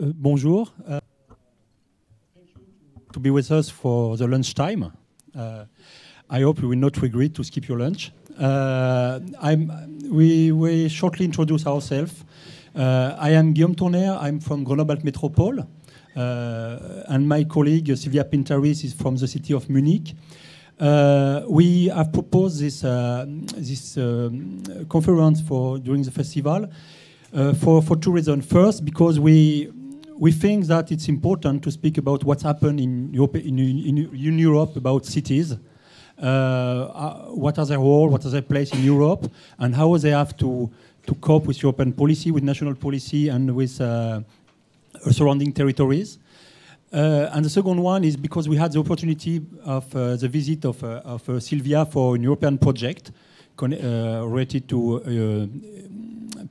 Uh, bonjour. Uh, to be with us for the lunch time. Uh, I hope you will not regret to skip your lunch. Uh, we will shortly introduce ourselves. Uh, I am Guillaume Tourner. I'm from Grenoble Metropole. Uh, and my colleague Sylvia Pintaris is from the city of Munich. Uh, we have proposed this, uh, this uh, conference for during the festival for, for two reasons. First, because we we think that it's important to speak about what's happened in Europe, in, in, in Europe about cities. Uh, uh, what are their role, what are their place in Europe, and how they have to, to cope with European policy, with national policy, and with uh, uh surrounding territories. Uh, and the second one is because we had the opportunity of uh, the visit of, of Sylvia for an European project related to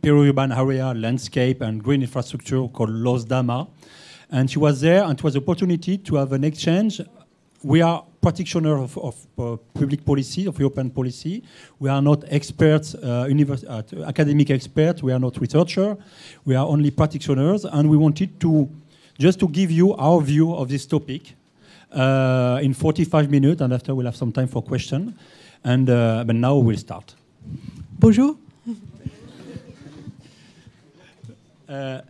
peri-urban area, landscape, and green infrastructure called Los Dama. And she was there, and it was an opportunity to have an exchange. We are practitioners of, of uh, public policy, of European policy. We are not experts, uh, uh, academic experts. We are not researchers. We are only practitioners, and we wanted to just to give you our view of this topic uh, in 45 minutes, and after we'll have some time for questions. And uh, but now we'll start. Bonjour. Uh,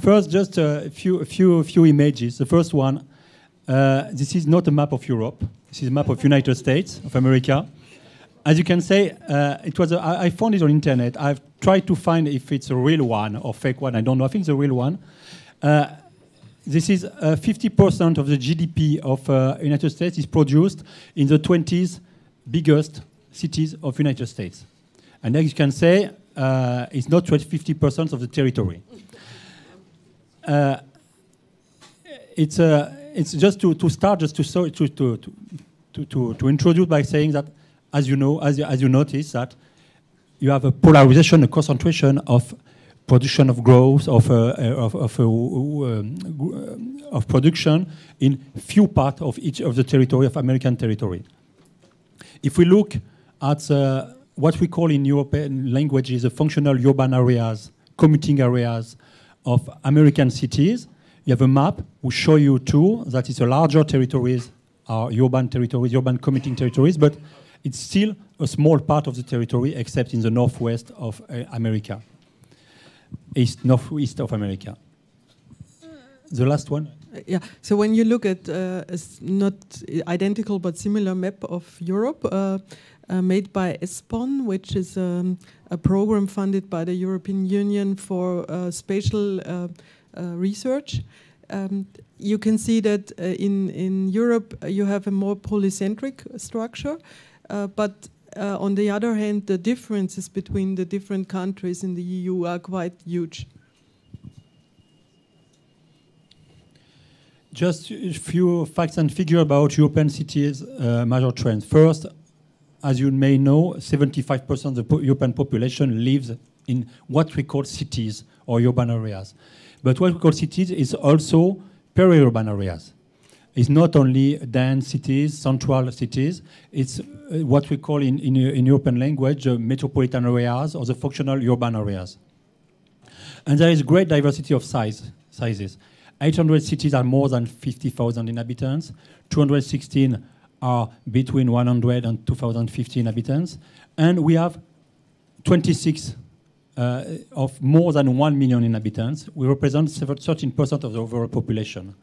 first, just a few, a few, a few images. The first one, uh, this is not a map of Europe. This is a map of United States of America. As you can say, uh, it was a, I, I found it on internet. I've tried to find if it's a real one or fake one. I don't know. I think it's a real one. Uh, this is 50% uh, of the GDP of uh, United States is produced in the 20s biggest cities of United States. And as you can say, uh, it's not 50% of the territory. Uh, it's uh, it's just to, to start just to, so, to, to, to, to, to introduce by saying that as you know as you, as you notice that you have a polarization a concentration of production of growth of uh, uh of of, uh, um, of, production in few parts of each of the territory of American territory. If we look at uh, what we call in European languages the functional urban areas, commuting areas, of American cities. You have a map which show you too that it's a larger territories are urban territories, urban commuting territories, but it's still a small part of the territory except in the northwest of uh, America, east, northwest of America. The last one? Uh, yeah, so when you look at uh, a not identical but similar map of Europe, uh, uh, made by ESPON, which is um, a program funded by the European Union for uh, spatial uh, uh, research. Um, you can see that in, in Europe you have a more polycentric structure, but on the other hand, the differences between the different countries in the EU are quite huge. Just a few facts and figures about European cities' uh, major trends. First, as you may know, 75% of the European population lives in what we call cities or urban areas. But what we call cities is also peri-urban areas. It's not only dense cities, central cities. It's uh, what we call in, in, in European language uh, metropolitan areas or the functional urban areas. And there is great diversity of size, sizes. 800 cities are more than 50,000 inhabitants. 216 are between 100 and 2,050 inhabitants, and we have 26 uh, of more than 1 million inhabitants. We represent 13% of the overall population.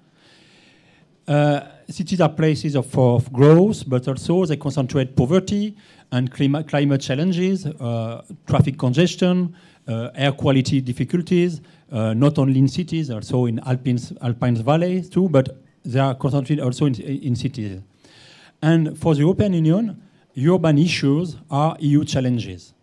Uh, cities are places of, of, growth, but also they concentrate poverty and clima climate challenges, uh, traffic congestion, uh, air quality difficulties, uh, not only in cities, also in Alpines, Alpines valleys too, but they are concentrated also in, in cities. And for the European Union, urban issues are EU challenges.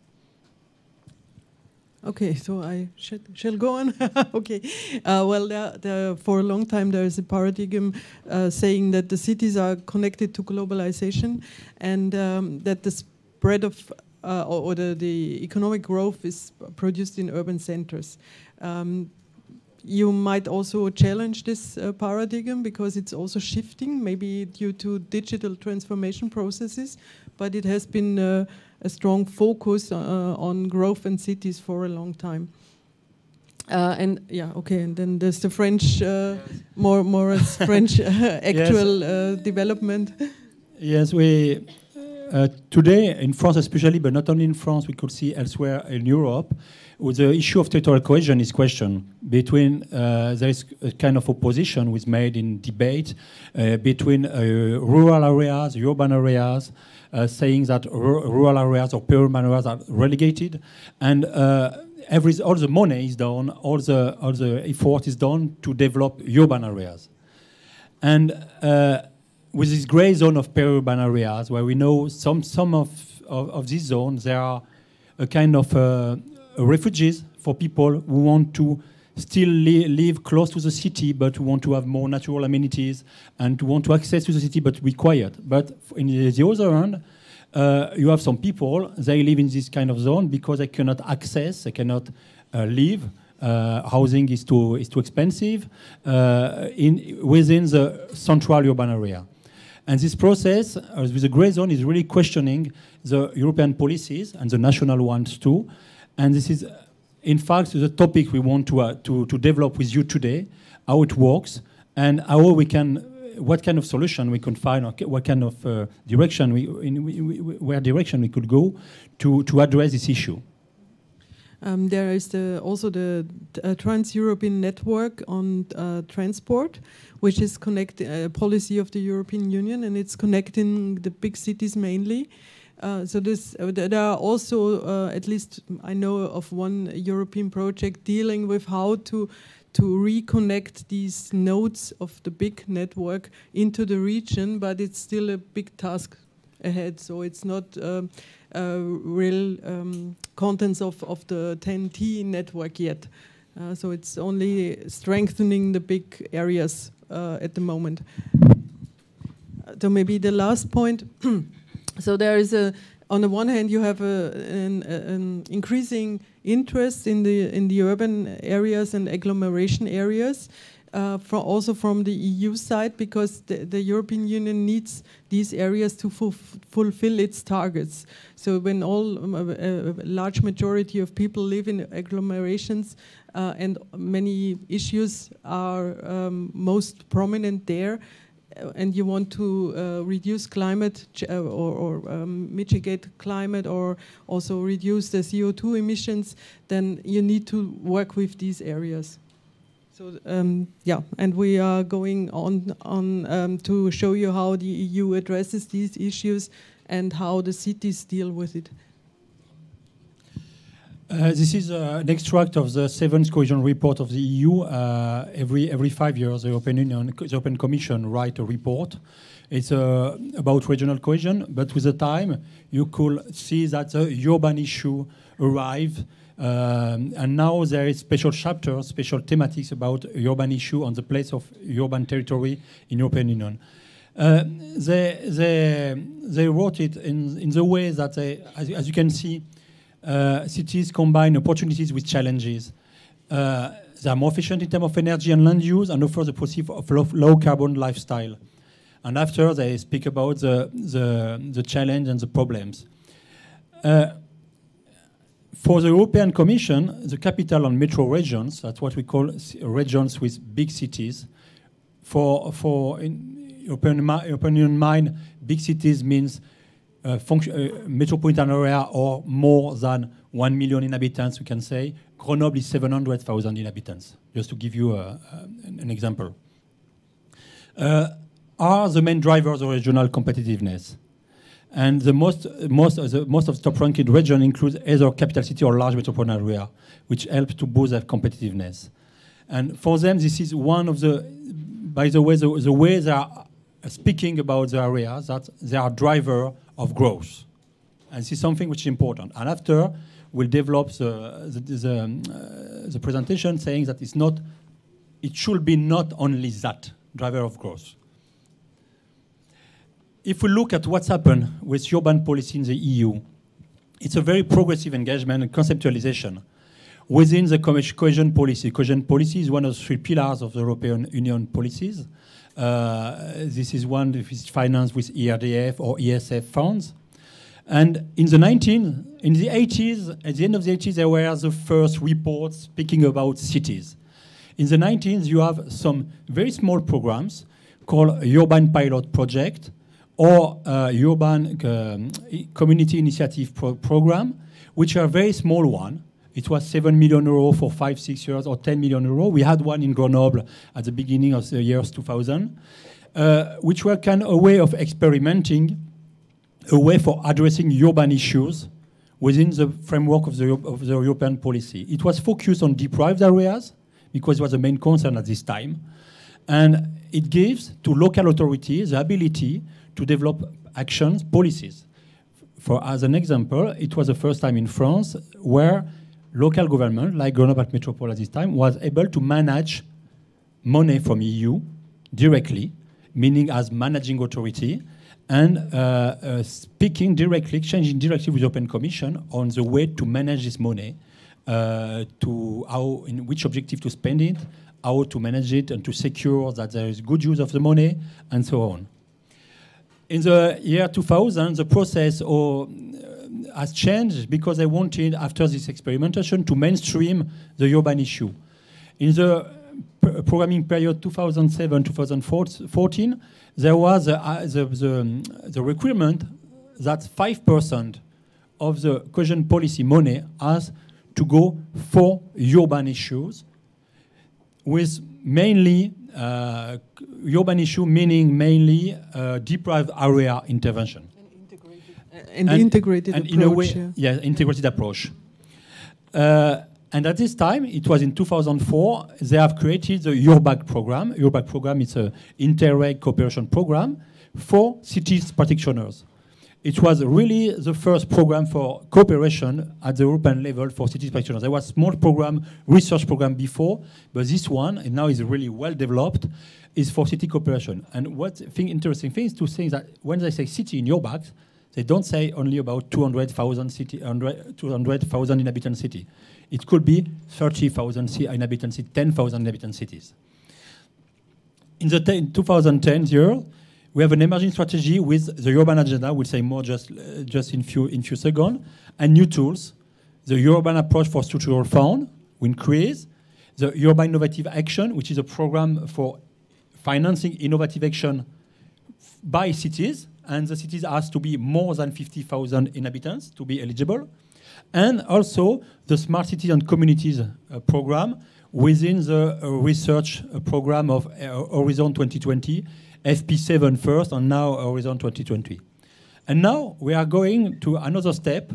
Okay, so I shall go on. okay, uh, well, there, there, for a long time there is a paradigm uh, saying that the cities are connected to globalization, and um, that the spread of uh, or, or the, the, economic growth is produced in urban centers. Um, you might also challenge this uh, paradigm because it's also shifting, maybe due to digital transformation processes, but it has been uh, a strong focus uh, uh on growth and cities for a long time. Uh, and yeah, okay, and then there's the French, uh, yes. more more French actual yes. development. Yes, we uh, today, in France especially, but not only in France, we could see elsewhere in Europe, the issue of territorial cohesion is questioned. Between uh, there is a kind of opposition was made in debate uh, between uh, rural areas, urban areas, uh, saying that rural areas or urban areas are relegated, and every all the money is done, all the all the effort is done to develop urban areas, and with this gray zone of periurban areas, where we know some, some of, of, of these zones, there are a kind of uh, refugees for people who want to still li live close to the city, but who want to have more natural amenities and who want to access to the city, but be quiet. But in the other hand, uh, you have some people, they live in this kind of zone because they cannot access, they cannot uh, live. Uh, housing is too, is too expensive uh, in, within the central urban area. And this process uh, with the gray zone is really questioning the European policies and the national ones too. And this is, uh, in fact, the topic we want to, uh, to, to develop with you today, how it works and how we can uh, what kind of solution we could find, or what kind of uh, direction we, in, we, we, where direction we could go to, to address this issue. Um, there is the, also the uh, Trans-European Network on uh, Transport, which is connect a uh, policy of the European Union, and it's connecting the big cities mainly. Uh, so this, uh, there are also, uh, at least I know of one European project dealing with how to to reconnect these nodes of the big network into the region, but it's still a big task ahead. So it's not. Um, uh, real um, contents of, of the 10T network yet. Uh, so it's only strengthening the big areas uh, at the moment. So maybe the last point. so there is a on the one hand, you have a, an, an, increasing interest in the in the urban areas and agglomeration areas, uh, also from the EU side because the, the European Union needs these areas to fulfill its targets. So when all um, a, uh, uh, large majority of people live in agglomerations uh, and many issues are um, most prominent there, uh, and you want to uh, reduce climate or, or um, mitigate climate or also reduce the CO2 emissions, then you need to work with these areas. So um, yeah, and we are going on on um, to show you how the EU addresses these issues and how the cities deal with it. Uh, this is uh, an extract of the seventh cohesion report of the EU. Uh, every every five years, the European Union, the European Commission write a report. It's uh, about regional cohesion, but with the time, you could see that the urban issue arrive um, and now there is special chapters, special thematics about urban issue on the place of urban territory in European Union. Uh, they, they, they wrote it in, in the way that, they, uh, as, as you can see, uh, cities combine opportunities with challenges. Uh, they are more efficient in terms of energy and land use and offer the possibility of low, low carbon lifestyle. And after, they speak about the, the, the challenge and the problems. Uh, for the European Commission, the capital and metro regions, that's what we call regions with big cities. For, for European, European Union mind, big cities means uh, uh, metropolitan area or more than 1 million inhabitants, we can say. Grenoble is 700,000 inhabitants, just to give you uh, an example. Uh, are the main drivers of regional competitiveness? And the most, most, of uh, the, most of the top-ranked region includes either capital city or large metropolitan area, which helps to boost their competitiveness. And for them, this is one of the, by the way, the, the way they are speaking about the area, that they are driver of growth. And this is something which is important. And after, we'll develop the, the, the, um, uh, the presentation saying that it's not, it should be not only that, driver of growth if we look at what's happened with urban policy in the EU, it's a very progressive engagement and conceptualization within the cohesion policy. Cohesion policy is one of the three pillars of the European Union policies. Uh, this is one that is financed with ERDF or ESF funds. And in the 19, in the 80s, at the end of the 80s, there were the first reports speaking about cities. In the 19s, you have some very small programs called urban pilot project, or uh, urban um, community initiative pro program, which are very small one. It was 7 million euro for five, six years, or 10 million euro. We had one in Grenoble at the beginning of the years 2000, uh, which were kind of a way of experimenting, a way for addressing urban issues within the framework of the, of the European policy. It was focused on deprived areas, because it was the main concern at this time. And it gives to local authorities the ability to develop actions, policies. For as an example, it was the first time in France where local government, like Grenoble Metropole at this time, was able to manage money from EU directly, meaning as managing authority, and uh, uh, speaking directly, exchanging directly with Open Commission on the way to manage this money, uh, to how, in which objective to spend it, how to manage it, and to secure that there is good use of the money, and so on in the year 2000, the process or, uh, has changed because I wanted, after this experimentation, to mainstream the urban issue. In the uh, programming period 2007-2014, there was a, uh, the, the, the, requirement that 5% of the cohesion policy money has to go for urban issues, with mainly uh, urban issue meaning mainly uh, deprived area intervention. And integrated, uh, and, and integrated and approach. In a way, yeah. yeah integrated approach. Uh, and at this time, it was in 2004, they have created the URBAC program. URBAC program is an interreg cooperation program for cities practitioners it was really the first program for cooperation at the European level for city practitioners. There was small program, research program before, but this one and now is really well developed, is for city cooperation. And what thing interesting thing is to say that when they say city in your back, they don't say only about 200,000 city, 200,000 inhabitant city. It could be 30,000 inhabitant city, 10,000 inhabitant cities. In the 2010 year, we have an emerging strategy with the urban agenda. We'll say more just uh, just in few in few seconds. And new tools, the urban approach for structural fund, we increase the urban innovative action, which is a program for financing innovative action by cities, and the cities has to be more than 50,000 inhabitants to be eligible, and also the smart cities and communities uh, program within the uh, research uh, program of uh, Horizon 2020 FP7 first, and now Horizon 2020. And now we are going to another step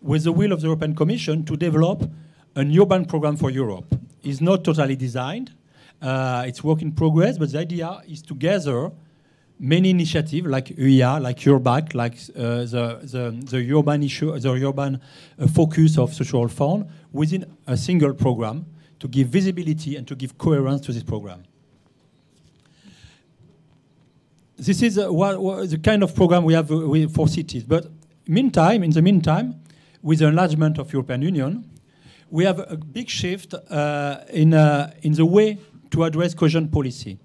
with the will of the European Commission to develop an urban program for Europe. It's not totally designed. Uh, it's work in progress, but the idea is to gather many initiatives like UIA, like URBAC, like uh, the, the, the, urban issue, the urban uh, focus of social fund within a single program to give visibility and to give coherence to this program. this is uh, what, what the kind of program we have uh, for cities. But meantime, in the meantime, with the enlargement of European Union, we have a big shift uh, in, uh, in the way to address cohesion policy.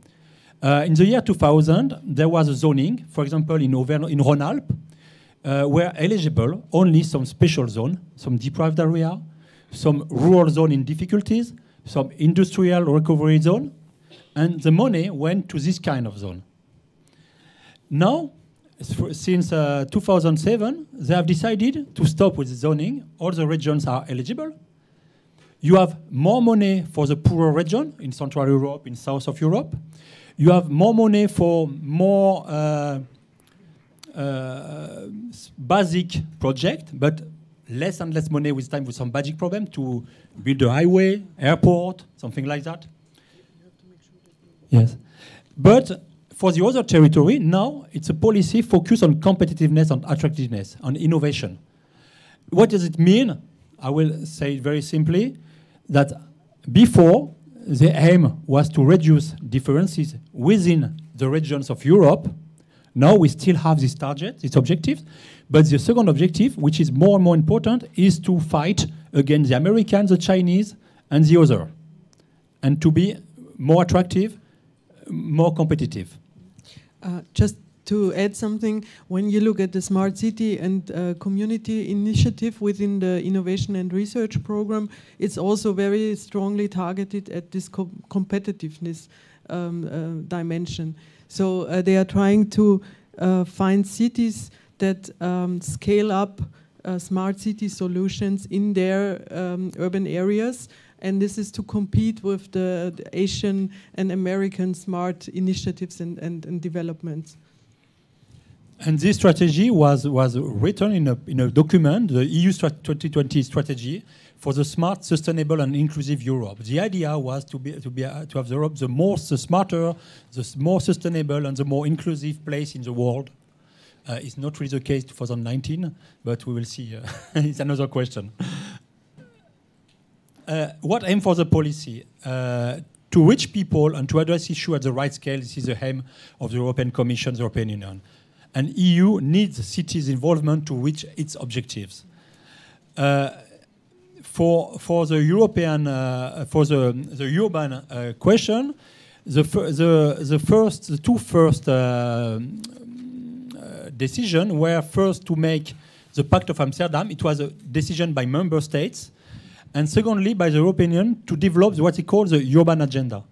Uh, in the year 2000, there was a zoning, for example, in, Auvergne, in Rhône-Alpes, uh, were eligible only some special zone, some deprived area, some rural zone in difficulties, some industrial recovery zone, and the money went to this kind of zone. Now, for, since uh, 2007, they have decided to stop with zoning. All the regions are eligible. You have more money for the poorer region in Central Europe, in South of Europe. You have more money for more uh, uh, basic project, but less and less money with time with some basic problem to build a highway, airport, something like that yes, but for the other territory, now it's a policy focused on competitiveness and attractiveness, on innovation. What does it mean? I will say it very simply that before the aim was to reduce differences within the regions of Europe. Now we still have this target, this objective, but the second objective, which is more and more important, is to fight against the Americans, the Chinese, and the other, and to be more attractive, more competitive. Uh, just to add something, when you look at the smart city and uh, community initiative within the innovation and research program, it's also very strongly targeted at this competitiveness um, uh, dimension. So uh, they are trying to uh, find cities that um, scale up uh, smart city solutions in their um, urban areas and this is to compete with the, the Asian and American smart initiatives and, and, and developments. And this strategy was, was written in a, in a document, the EU 2020 strategy for the smart, sustainable, and inclusive Europe. The idea was to, be, to, be, uh, to have Europe the more the smarter, the more sustainable, and the more inclusive place in the world. Uh, it's not really the case 2019, but we will see. Uh, it's another question uh, what aim for the policy? Uh, to reach people and to address issues at the right scale, this is the aim of the European Commission, the European Union. And EU needs cities' involvement to reach its objectives. Uh, for, for the European, uh, for the, the urban uh, question, the, the, the first, the two first uh, decisions were first to make the Pact of Amsterdam. It was a decision by member states and secondly, by the European Union, to develop what he calls the urban agenda.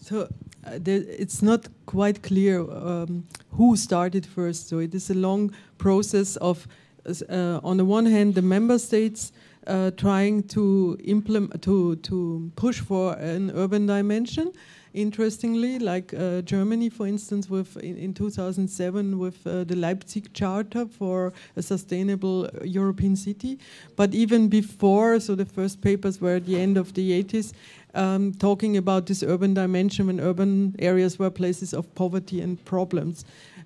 So uh, it's not quite clear um, who started first. So it is a long process of, uh, on the one hand, the member states uh, trying to implement to to push for an urban dimension, interestingly, like uh, Germany, for instance, with in, in 2007 with uh, the Leipzig Charter for a sustainable uh, European city. But even before, so the first papers were at the end of the 80s, um, talking about this urban dimension when urban areas were places of poverty and problems.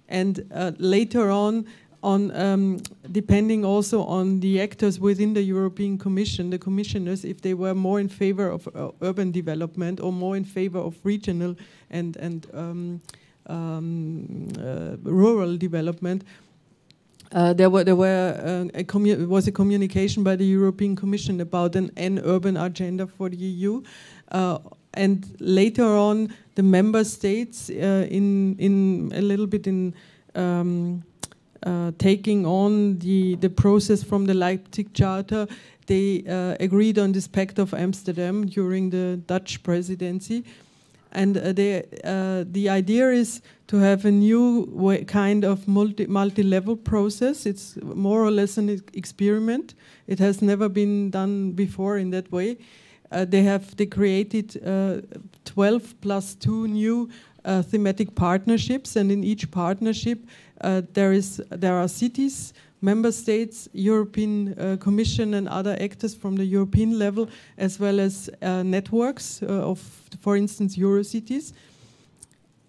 And uh, later on, on um, depending also on the actors within the European Commission, the commissioners, if they were more in favor of uh, urban development or more in favor of regional and and um, um, uh, rural development. Uh, there were there were uh, a was a communication by the European Commission about an, an urban agenda for the EU uh, and later on the member states uh, in in a little bit in um, uh, taking on the, the process from the Leipzig Charter. They uh, agreed on this Pact of Amsterdam during the Dutch presidency. And uh, they, uh, the idea is to have a new kind of multi, multi level process. It's more or less an experiment. It has never been done before in that way. Uh, they have they created uh, 12 plus two new thematic partnerships, and in each partnership, uh, there, is, there are cities member states, European uh, Commission and other actors from the European level, as well as uh, networks uh, of, for instance, Eurocities.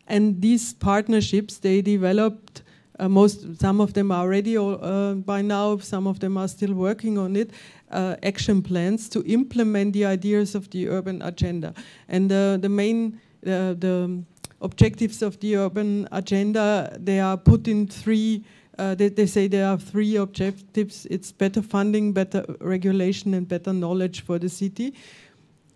And these partnerships, they developed uh, most, some of them are already uh, by now, some of them are still working on it, action plans to implement the ideas of the urban agenda. And the main, the objectives of the urban agenda, they are put in three, uh, they, they, say there are three objectives. It's better funding, better regulation, and better knowledge for the city.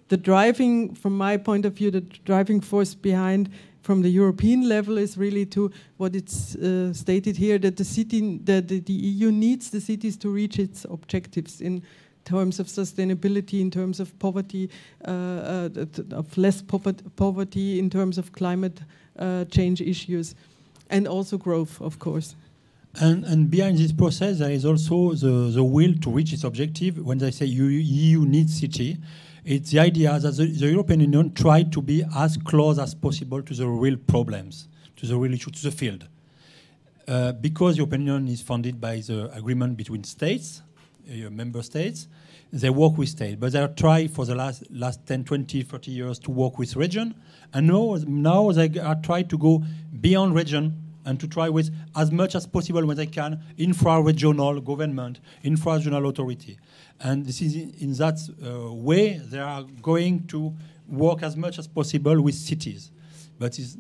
The driving, from my point of view, the driving force behind from the European level is really to what it's uh, stated here that the city, that the, the EU needs the cities to reach its objectives in terms of sustainability, in terms of poverty, uh, uh, of less poverty, in terms of climate uh, change issues, and also growth, of course. And, and, behind this process, there is also the, the will to reach its objective. When they say EU, EU needs city, it's the idea that the, the, European Union tried to be as close as possible to the real problems, to the real issue, to the field. Uh, because the European Union is funded by the agreement between states, uh, member states. They work with state, but they try for the last, last 10, 20, 30 years to work with region. And now, now they are trying to go beyond region and to try with as much as possible when they can infra-regional government, infra-regional authority. And this is in, that uh, way they are going to work as much as possible with cities. But it's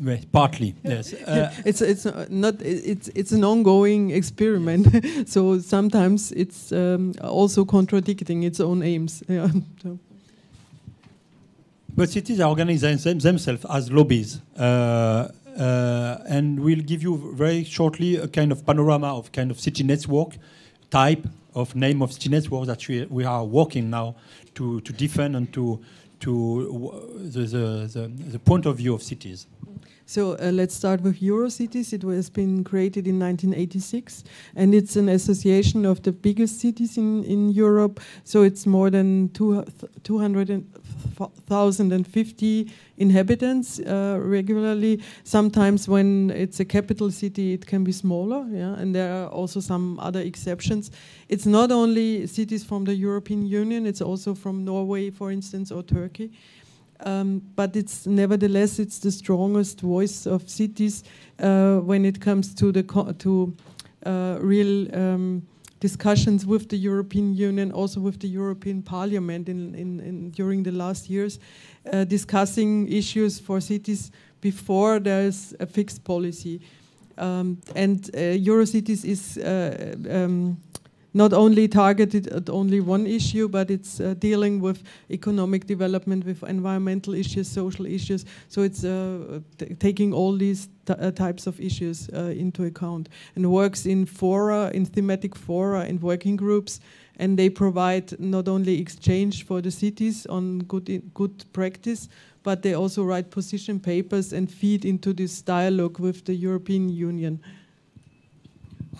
Right, partly, yes. Uh, it's it's not it's it's an ongoing experiment. Yes. so sometimes it's um, also contradicting its own aims. Yeah. So. But cities are organizing themselves as lobbies, uh, uh, and we'll give you very shortly a kind of panorama of kind of city network type of name of city network that we, we are working now to to defend and to to the, the, the, the point of view of cities. So uh, let's start with Eurocities. It was been created in 1986, and it's an association of the biggest cities in, in Europe. So it's more than two, 200,050 inhabitants uh, regularly. Sometimes when it's a capital city, it can be smaller, yeah? and there are also some other exceptions. It's not only cities from the European Union, it's also from Norway, for instance, or Turkey. Um, but it's nevertheless it's the strongest voice of cities uh, when it comes to the to uh, real um, discussions with the European Union, also with the European Parliament in, in, in during the last years, uh, discussing issues for cities before there's a fixed policy. Um, and uh, Eurocities is uh, um, not only targeted at only one issue, but it's uh, dealing with economic development, with environmental issues, social issues. So it's uh, taking all these uh, types of issues uh, into account and works in fora, in thematic fora, in working groups. And they provide not only exchange for the cities on good, good practice, but they also write position papers and feed into this dialogue with the European Union.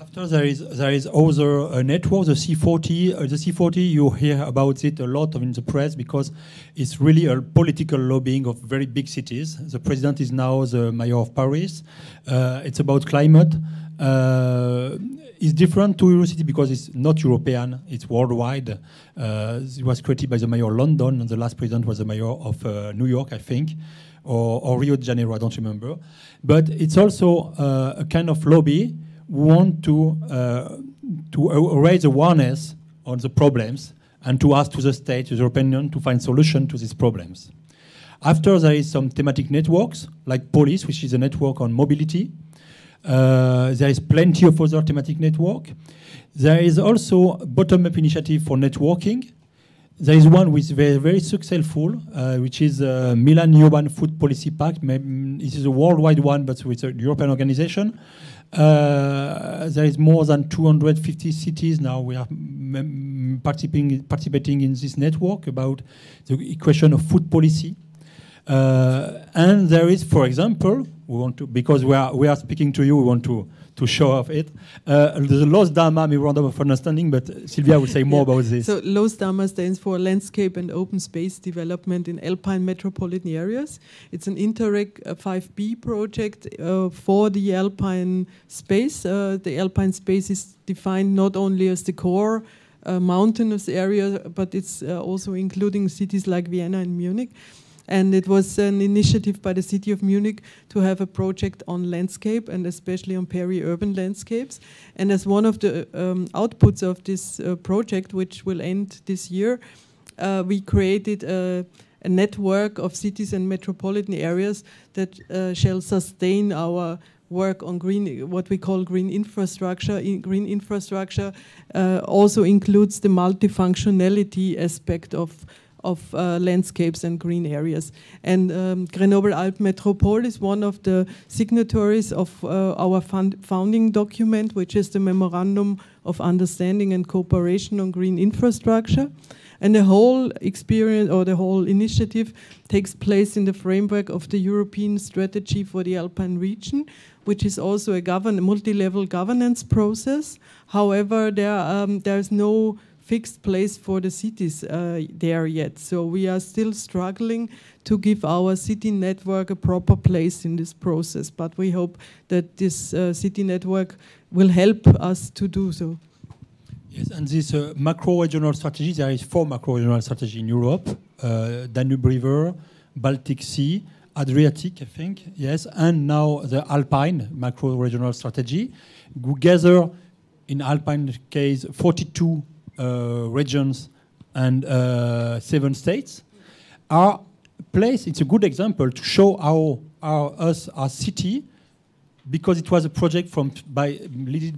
After there is there is other uh, network, the C40. Uh, the C40 you hear about it a lot in the press because it's really a political lobbying of very big cities. The president is now the mayor of Paris. Uh, it's about climate. Uh, it's different to Eurocity because it's not European. It's worldwide. Uh, it was created by the mayor of London, and the last president was the mayor of uh, New York, I think. Or, or, Rio de Janeiro, I don't remember. But it's also a kind of lobby want to uh, to raise awareness on the problems and to ask to the state, to the European Union, to find solution to these problems. After there is some thematic networks like Police, which is a network on mobility. Uh, there is plenty of other thematic network. There is also bottom-up initiative for networking, there is one which is very, very successful, uh, which is the uh, Milan Urban Food Policy Pact. This is a worldwide one, but it's a European organization. Uh, there is more than 250 cities now. We are mm, participating, participating in this network about the question of food policy. Uh, and there is, for example, we want to because we are we are speaking to you. We want to to show off it. Uh, the Los Dharma Memorandum of Understanding, but Sylvia will say more yeah. about this. So Los Dharma stands for Landscape and Open Space Development in Alpine Metropolitan Areas. It's an Interreg 5B uh, project uh, for the Alpine space. Uh, the Alpine space is defined not only as the core uh, mountainous area, but it's also including cities like Vienna and Munich. And it was an initiative by the city of Munich to have a project on landscape and especially on peri-urban landscapes. And as one of the um, outputs of this uh, project, which will end this year, uh, we created a, a, network of cities and metropolitan areas that uh, shall sustain our work on green, what we call green infrastructure. In green infrastructure uh, also includes the multifunctionality aspect of of uh, landscapes and green areas. And um, Grenoble alp Metropole is one of the signatories of uh, our founding document, which is the Memorandum of Understanding and Cooperation on Green Infrastructure. And the whole experience or the whole initiative takes place in the framework of the European Strategy for the Alpine Region, which is also a multi-level governance process. However, there, um, there is no fixed place for the cities uh, there yet. So we are still struggling to give our city network a proper place in this process. But we hope that this uh, city network will help us to do so. Yes, and this uh, macro-regional strategy, there is four macro-regional strategies in Europe, uh, Danube River, Baltic Sea, Adriatic, I think, yes, and now the Alpine macro-regional strategy. We gather, in Alpine case, 42 uh, regions and uh, seven states, are place. It's a good example to show how our us our city, because it was a project from by,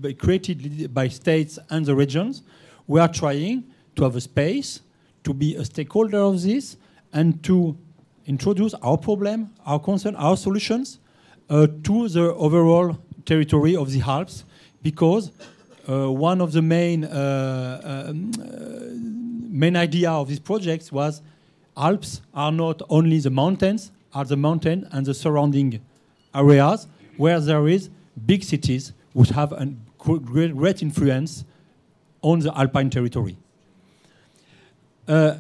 by created by states and the regions. We are trying to have a space to be a stakeholder of this and to introduce our problem, our concern, our solutions uh, to the overall territory of the Alps, because uh, one of the main um, main idea of this project was Alps are not only the mountains, are the mountain and the surrounding areas where there is big cities which have a great, great influence on the alpine territory. Uh,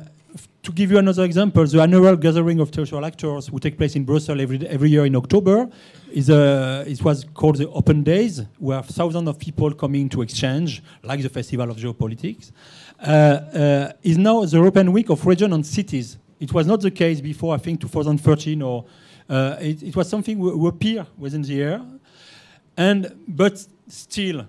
to give you another example, the annual gathering of territorial actors, who take place in Brussels every, every year in October, is a, uh, it was called the Open Days, where thousands of people coming to exchange, like the Festival of Geopolitics, uh, uh, is now the Open Week of Regions and Cities. It was not the case before, I think, 2013, or uh, it, it, was something we appear within the year. And, but still,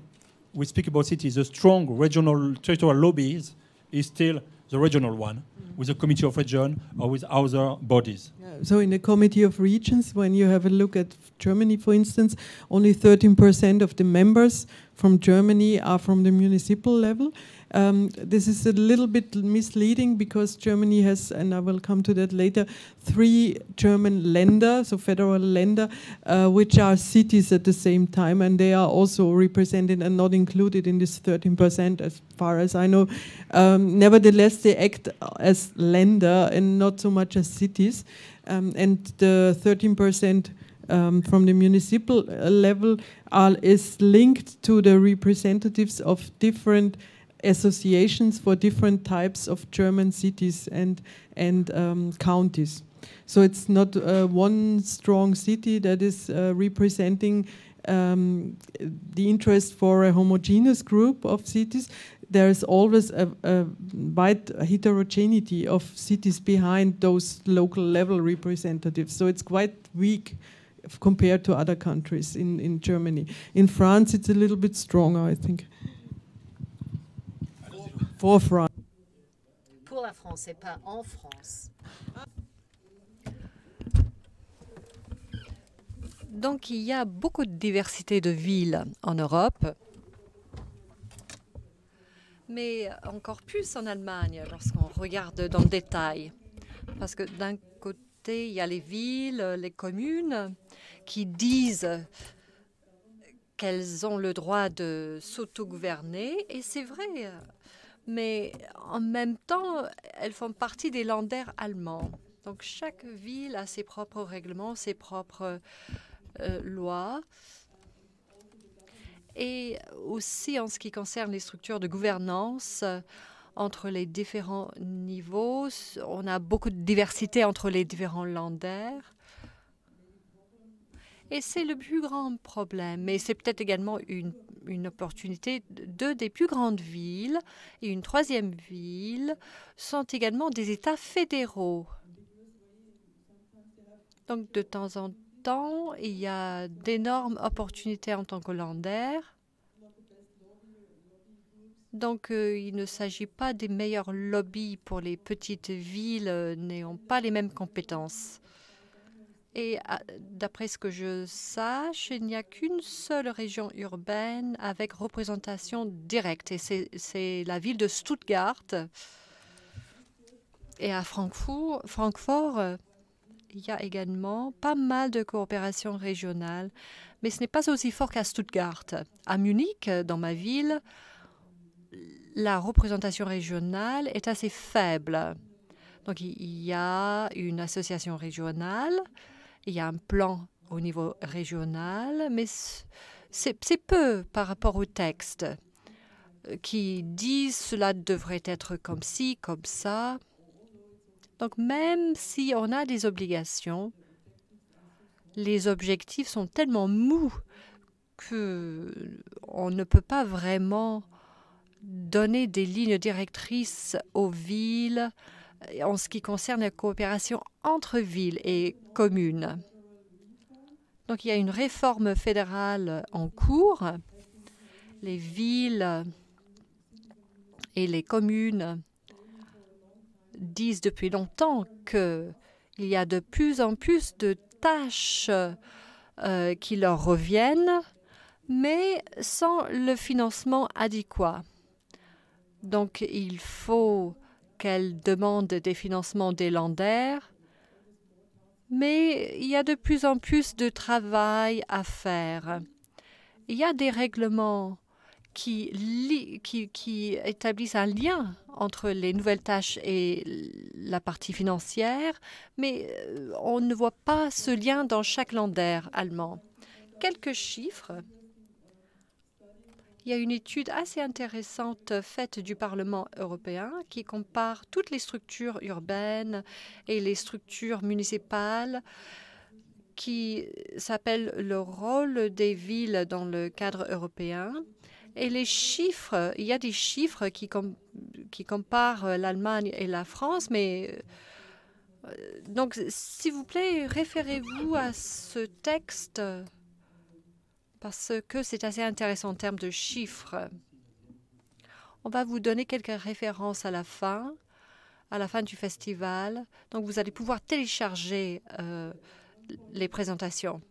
we speak about cities, the strong regional territorial lobbies is still the regional one with the Committee of regions or with other bodies. so in the Committee of Regions, when you have a look at Germany, for instance, only 13% of the members from Germany are from the municipal level, um, this is a little bit misleading because Germany has, and I will come to that later, three German lenders, so federal lender, uh, which are cities at the same time, and they are also represented and not included in this 13%, as far as I know. Um, nevertheless, they act as lender and not so much as cities, um, and the 13%. Um, from the municipal uh, level are, is linked to the representatives of different associations for different types of German cities and, and um, counties. So it's not uh, one strong city that is uh, representing um, the interest for a homogeneous group of cities. There is always a, a wide heterogeneity of cities behind those local level representatives. So it's quite weak compared to other countries in, in Germany. In France, it's a little bit stronger, I think. Pour la France et pas en France. Donc il y a beaucoup de diversité de villes en Europe, mais encore plus en Allemagne lorsqu'on regarde dans le détail. Parce que d'un côté, il y a les villes, les communes qui disent qu'elles ont le droit de s'autogouverner, et c'est vrai mais en même temps, elles font partie des landers allemands. Donc chaque ville a ses propres règlements, ses propres euh, lois. Et aussi en ce qui concerne les structures de gouvernance, euh, entre les différents niveaux. On a beaucoup de diversité entre les différents landers. Et c'est le plus grand problème. Mais c'est peut-être également une, une, opportunité. Deux des plus grandes villes et une troisième ville sont également des États fédéraux. Donc, de temps en temps, il y a d'énormes opportunités en tant qu'Hollandaire. Donc, euh, il ne s'agit pas des meilleurs lobbies pour les petites villes euh, n'ayant pas les mêmes compétences. Et ah, d'après ce que je sache, il n'y a qu'une seule région urbaine avec représentation directe, et c'est la ville de Stuttgart. Et à Francfort, Francfort, il y a également pas mal de coopération régionale, mais ce n'est pas aussi fort qu'à Stuttgart. À Munich, dans ma ville, la représentation régionale est assez faible. Donc il y a une association régionale, il y a un plan au niveau régional, mais c'est peu par rapport au texte euh, qui dit cela devrait être comme ci, comme ça. Donc même si on a des obligations, les objectifs sont tellement mous qu'on ne peut pas vraiment donner des lignes directrices aux villes, en ce qui concerne la coopération entre villes et communes. Donc il y a une réforme fédérale en cours. Les villes et les communes disent depuis longtemps qu'il y a de plus en plus de tâches euh, qui leur reviennent, mais sans le financement adéquat. Donc il faut qu'elle demande des financements des landers, mais il y a de plus en plus de travail à faire. Il y a des règlements qui, qui, qui, établissent un lien entre les nouvelles tâches et la partie financière, mais euh, on ne voit pas ce lien dans chaque lander allemand. Quelques chiffres il y a une étude assez intéressante faite du Parlement européen qui compare toutes les structures urbaines et les structures municipales qui s'appelle le rôle des villes dans le cadre européen. Et les chiffres, il y a des chiffres qui, qui comparent l'Allemagne et la France, mais euh, donc s'il vous plaît, référez-vous à ce texte parce que c'est assez intéressant en termes de chiffres. On va vous donner quelques références à la fin, à la fin du festival. Donc, vous allez pouvoir télécharger euh, les présentations.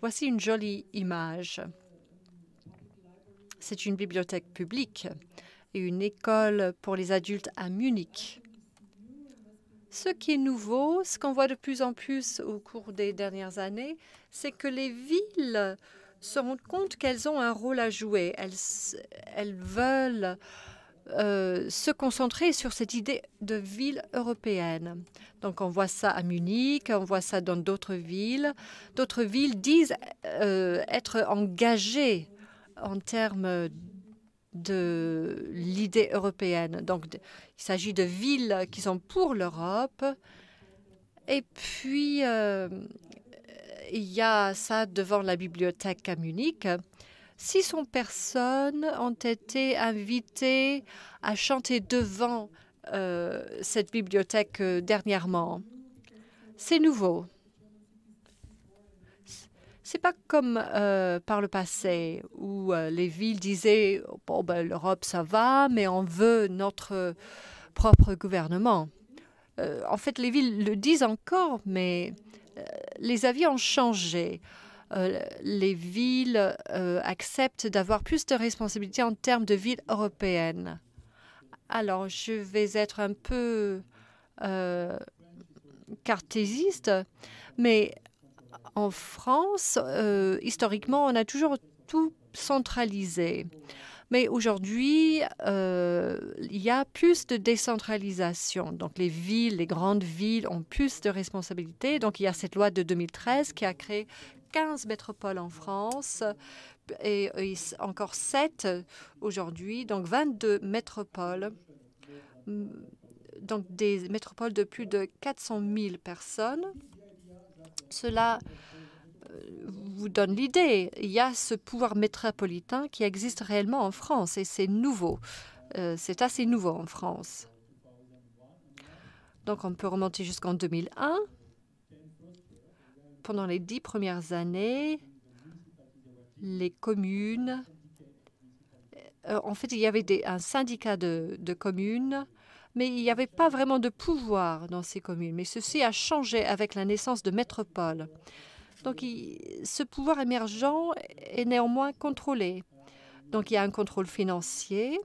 Voici une jolie image. C'est une bibliothèque publique et une école pour les adultes à Munich. Ce qui est nouveau, ce qu'on voit de plus en plus au cours des dernières années, c'est que les villes se rendent compte qu'elles ont un rôle à jouer. Elles, elles veulent euh, se concentrer sur cette idée de ville européenne. Donc on voit ça à Munich, on voit ça dans d'autres villes. D'autres villes disent euh, être engagées en termes de l'idée européenne. Donc, il s'agit de villes qui sont pour l'Europe. Et puis, euh, il y a ça devant la bibliothèque à Munich. 600 personnes ont été invitées à chanter devant euh, cette bibliothèque euh, dernièrement. C'est nouveau. C'est pas comme euh, par le passé où euh, les villes disaient bon ben, l'Europe ça va, mais on veut notre propre gouvernement. Euh, en fait, les villes le disent encore, mais les avis ont changé. les villes acceptent d'avoir plus de responsabilités en termes de villes européennes. Alors, je vais être un peu cartésiste, mais en France, euh, historiquement, on a toujours tout centralisé. Mais aujourd'hui, euh, il y a plus de décentralisation. Donc les villes, les grandes villes ont plus de responsabilités. Donc il y a cette loi de 2013 qui a créé 15 métropoles en France et, et encore 7 aujourd'hui, donc 22 métropoles. Mm, donc des métropoles de plus de 400 000 personnes. Cela euh, vous donne l'idée. Il y a ce pouvoir métropolitain qui existe réellement en France et c'est nouveau. Euh, c'est assez nouveau en France. Donc on peut remonter jusqu'en 2001. Pendant les dix premières années, les communes... Euh, en fait, il y avait un syndicat de communes mais il n'y avait pas vraiment de pouvoir dans ces communes. Mais ceci a changé avec la naissance de Métropole. Donc ce pouvoir émergent est néanmoins contrôlé. Donc il y a un contrôle financier.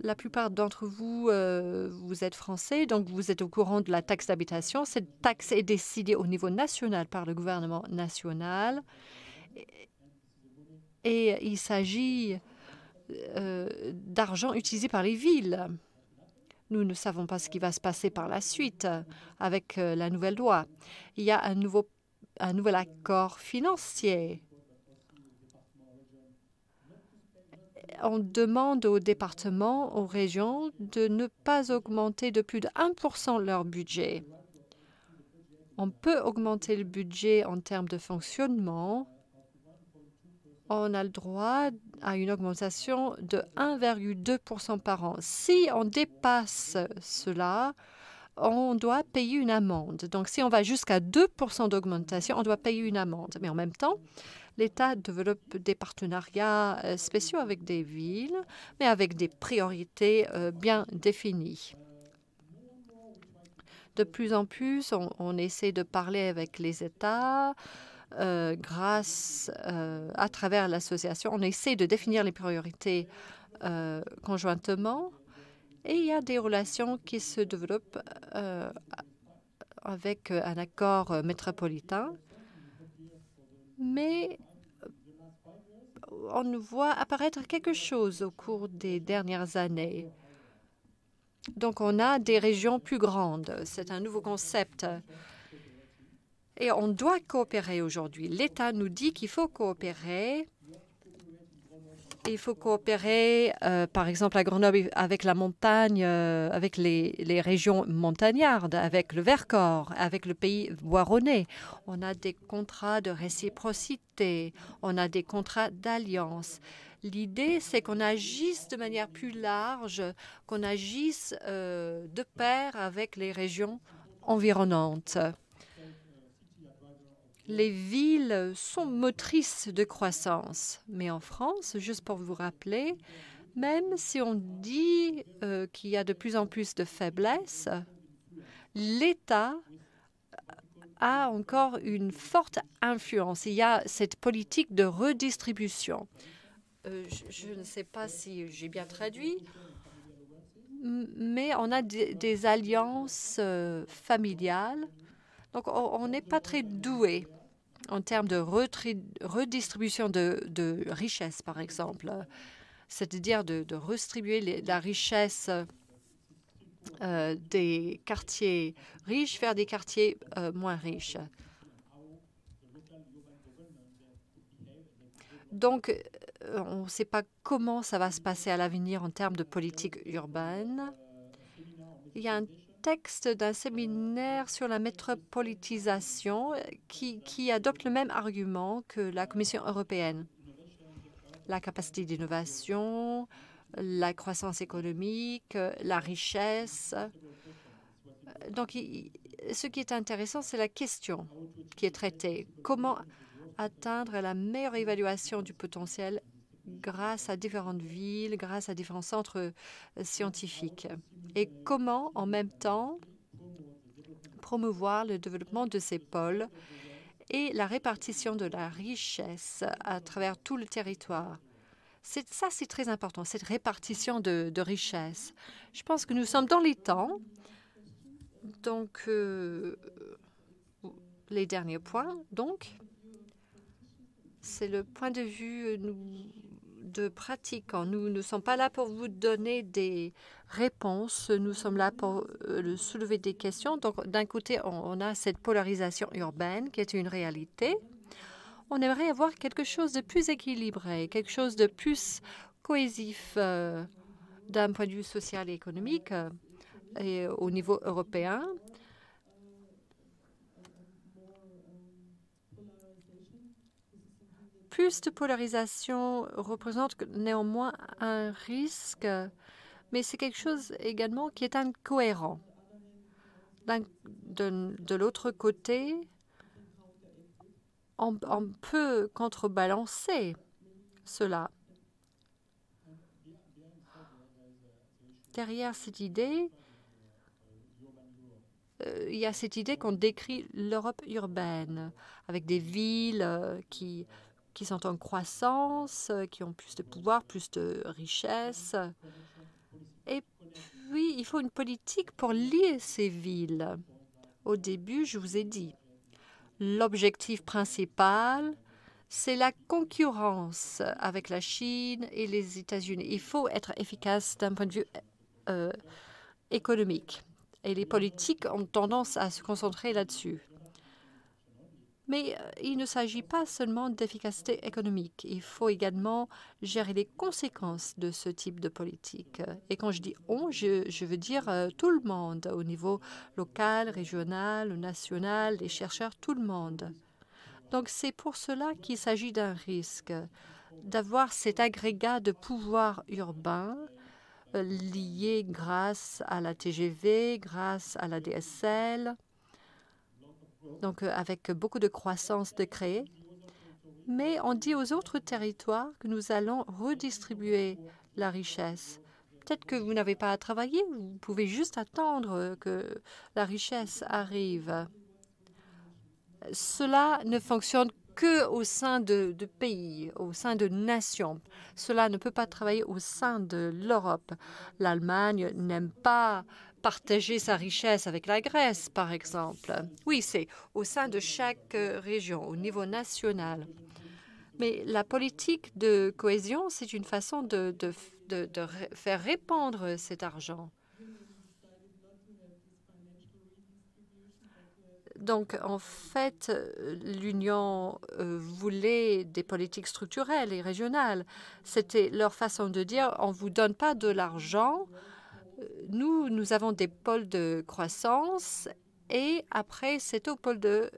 La plupart d'entre vous, euh, vous êtes français, donc vous êtes au courant de la taxe d'habitation. Cette taxe est décidée au niveau national par le gouvernement national. et il s'agit euh, d'argent utilisé par les villes. Nous ne savons pas ce qui va se passer par la suite avec euh, la nouvelle loi. Il y a un, nouveau, un nouvel accord financier. On demande aux départements, aux régions de ne pas augmenter de plus de 1 leur budget. On peut augmenter le budget en termes de fonctionnement on a le droit à une augmentation de 1,2 par an. Si on dépasse cela, on doit payer une amende. Donc, si on va jusqu'à 2 d'augmentation, on doit payer une amende. Mais en même temps, l'État développe des partenariats euh, spéciaux avec des villes, mais avec des priorités euh, bien définies. De plus en plus, on, essaie de parler avec les États, euh, grâce euh, à travers l'association, on essaie de définir les priorités euh, conjointement et il y a des relations qui se développent avec un accord métropolitain. Mais on voit apparaître quelque chose au cours des dernières années. Donc, on a des régions plus grandes. C'est un nouveau concept et on doit coopérer aujourd'hui. L'État nous dit qu'il faut coopérer. Il faut coopérer, euh, par exemple, à Grenoble avec la montagne, euh, avec les, régions montagnardes, avec le Vercors, avec le pays voironnais. On a des contrats de réciprocité, on a des contrats d'alliance. L'idée, c'est qu'on agisse de manière plus large, qu'on agisse euh, de pair avec les régions environnantes les villes sont motrices de croissance. Mais en France, juste pour vous rappeler, même si on dit euh, qu'il y a de plus en plus de faiblesses, l'État a encore une forte influence. Il y a cette politique de redistribution. Euh, je, ne sais pas si j'ai bien traduit, mais on a des, alliances euh, familiales donc, on n'est pas très doué en termes de redistribution de, richesses, par exemple, c'est-à-dire de, redistribuer la richesse euh, des quartiers riches vers des quartiers euh, moins riches. Donc, euh, on ne sait pas comment ça va se passer à l'avenir en termes de politique urbaine. Il y a un texte d'un séminaire sur la métropolitisation qui, qui adopte le même argument que la Commission européenne. La capacité d'innovation, la croissance économique, la richesse. Donc, ce qui est intéressant, c'est la question qui est traitée. Comment atteindre la meilleure évaluation du potentiel grâce à différentes villes, grâce à différents centres euh, scientifiques Et comment, en même temps, promouvoir le développement de ces pôles et la répartition de la richesse à travers tout le territoire ça, c'est très important, cette répartition de, richesses. Je pense que nous sommes dans les temps. Donc, euh, les derniers points, donc, c'est le point de vue euh, nous, de pratiquants. Nous ne sommes pas là pour vous donner des réponses, nous sommes là pour euh, soulever des questions. Donc, d'un côté, on, a cette polarisation urbaine qui est une réalité. On aimerait avoir quelque chose de plus équilibré, quelque chose de plus cohésif euh, d'un point de vue social et économique euh, et au niveau européen. plus de polarisation représente néanmoins un risque, mais c'est quelque chose également qui est incohérent. De, l'autre côté, on, on peut contrebalancer cela. Derrière cette idée, euh, il y a cette idée qu'on décrit l'Europe urbaine, avec des villes euh, qui qui sont en croissance, euh, qui ont plus de pouvoir, plus de richesse. Et puis, il faut une politique pour lier ces villes. Au début, je vous ai dit, l'objectif principal, c'est la concurrence avec la Chine et les États-Unis. Il faut être efficace d'un point de vue euh, économique. Et les politiques ont tendance à se concentrer là-dessus. Mais euh, il ne s'agit pas seulement d'efficacité économique, il faut également gérer les conséquences de ce type de politique. Et quand je dis on, je, veux dire euh, tout le monde, au niveau local, régional, national, les chercheurs, tout le monde. Donc c'est pour cela qu'il s'agit d'un risque, d'avoir cet agrégat de pouvoir urbain euh, lié grâce à la TGV, grâce à la DSL, donc euh, avec beaucoup de croissance de créer. Mais on dit aux autres territoires que nous allons redistribuer la richesse. Peut-être que vous n'avez pas à travailler, vous pouvez juste attendre que la richesse arrive. Cela ne fonctionne que au sein de, de, pays, au sein de nations. Cela ne peut pas travailler au sein de l'Europe. L'Allemagne n'aime pas partager sa richesse avec la Grèce, par exemple. Oui, c'est au sein de chaque euh, région, au niveau national. Mais la politique de cohésion, c'est une façon de, faire répandre cet argent. Donc, en fait, l'Union euh, voulait des politiques structurelles et régionales. C'était leur façon de dire, on ne vous donne pas de l'argent, nous, nous avons des pôles de croissance et après, c'est au pôle de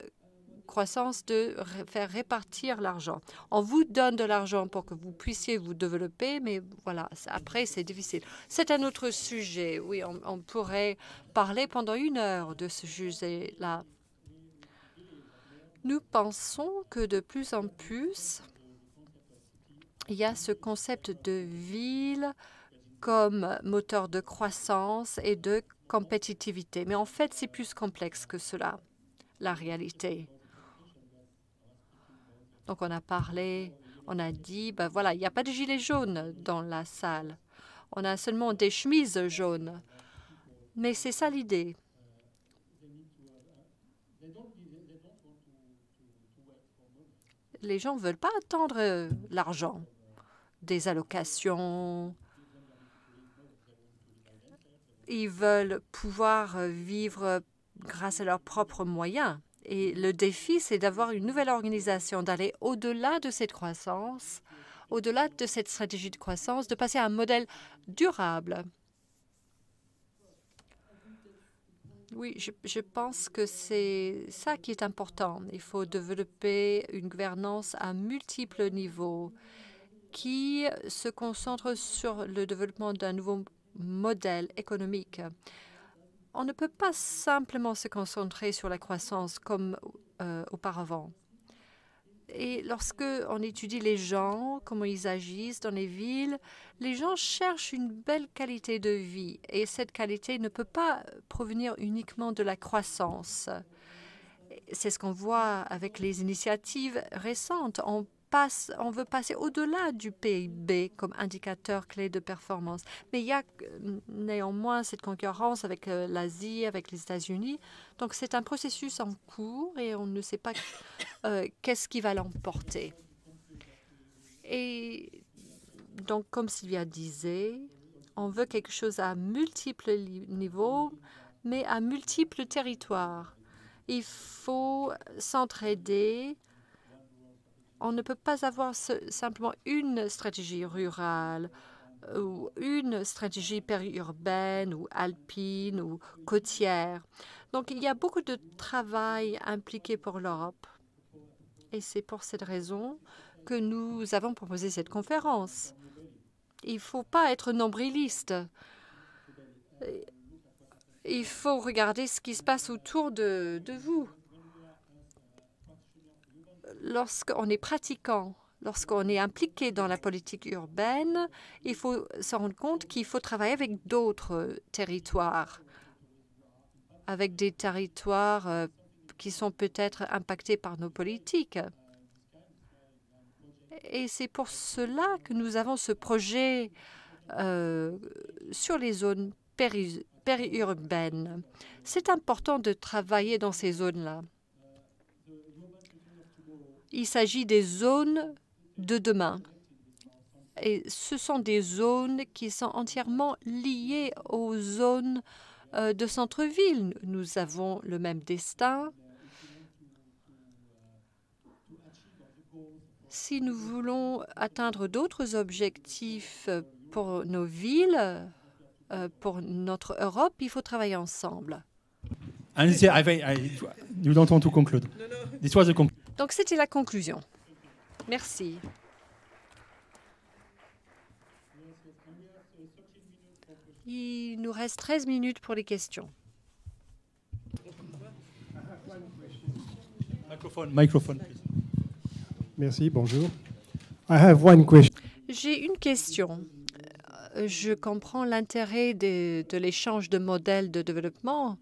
croissance de faire répartir l'argent. On vous donne de l'argent pour que vous puissiez vous développer, mais voilà, après, c'est difficile. C'est un autre sujet. Oui, on, pourrait parler pendant une heure de ce sujet-là. Nous pensons que de plus en plus, il y a ce concept de ville comme moteur de croissance et de compétitivité. Mais en fait, c'est plus complexe que cela, la réalité. Donc on a parlé, on a dit, ben voilà, il n'y a pas de gilet jaune dans la salle. On a seulement des chemises jaunes. Mais c'est ça l'idée. Les gens ne veulent pas attendre euh, l'argent, des allocations, ils veulent pouvoir euh, vivre euh, grâce à leurs propres moyens. Et le défi, c'est d'avoir une nouvelle organisation, d'aller au-delà de cette croissance, au-delà de cette stratégie de croissance, de passer à un modèle durable. Oui, je, je pense que c'est ça qui est important. Il faut développer une gouvernance à multiples niveaux qui se concentre sur le développement d'un nouveau modèle économique. On ne peut pas simplement se concentrer sur la croissance comme euh, auparavant. Et lorsque on étudie les gens, comment ils agissent dans les villes, les gens cherchent une belle qualité de vie et cette qualité ne peut pas provenir uniquement de la croissance. C'est ce qu'on voit avec les initiatives récentes. On on veut passer au-delà du PIB comme indicateur clé de performance. Mais il y a euh, néanmoins cette concurrence avec euh, l'Asie, avec les États-Unis. Donc c'est un processus en cours et on ne sait pas euh, qu'est-ce qui va l'emporter. Et donc, comme Sylvia disait, on veut quelque chose à multiples niveaux, mais à multiples territoires. Il faut s'entraider on ne peut pas avoir simplement une stratégie rurale euh, ou une stratégie périurbaine ou alpine ou côtière. Donc, il y a beaucoup de travail impliqué pour l'Europe. Et c'est pour cette raison que nous avons proposé cette conférence. Il ne faut pas être nombriliste. Euh, il faut regarder ce qui se passe autour de, de vous lorsqu'on est pratiquant, lorsqu'on est impliqué dans la politique urbaine, il faut se rendre compte qu'il faut travailler avec d'autres territoires, avec des territoires euh, qui sont peut-être impactés par nos politiques. Et c'est pour cela que nous avons ce projet euh, sur les zones périurbaines. C'est important de travailler dans ces zones-là. Il s'agit des zones de demain. Et ce sont des zones qui sont entièrement liées aux zones euh, de centre-ville. Nous avons le même destin. Si nous voulons atteindre d'autres objectifs pour nos villes, euh, pour notre Europe, il faut travailler ensemble. Nous entendons tout conclure. C'était de conclusion. Donc c'était la conclusion. Merci. Il nous reste 13 minutes pour les questions. Merci, bonjour. J'ai une question. Euh, je comprends l'intérêt de l'échange de modèles de développement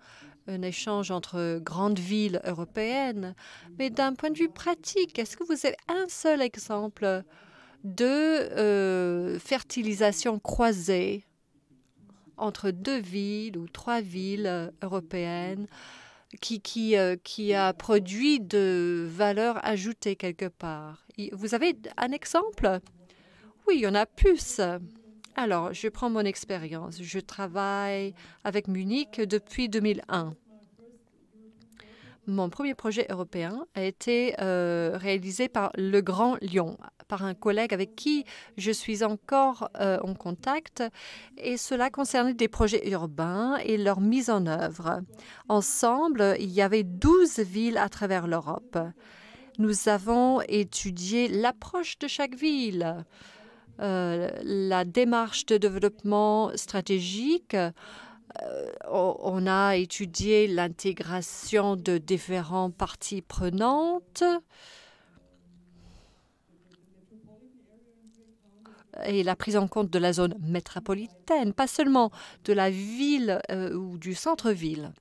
un échange entre grandes villes européennes, mais d'un point de vue pratique, est-ce que vous avez un seul exemple de euh, fertilisation croisée entre deux villes ou trois villes euh, européennes qui, qui, euh, qui a produit de valeur ajoutée quelque part Vous avez un exemple Oui, il y en a plus. Alors, je prends mon expérience. Je travaille avec Munich depuis 2001. Mon premier projet européen a été euh, réalisé par le Grand Lyon, par un collègue avec qui je suis encore euh, en contact, et cela concernait des projets urbains et leur mise en œuvre. Ensemble, il y avait 12 villes à travers l'Europe. Nous avons étudié l'approche de chaque ville euh, la démarche de développement stratégique, euh, on a étudié l'intégration de différentes parties prenantes. et la prise en compte de la zone métropolitaine, pas seulement de la ville euh, ou du centre-ville.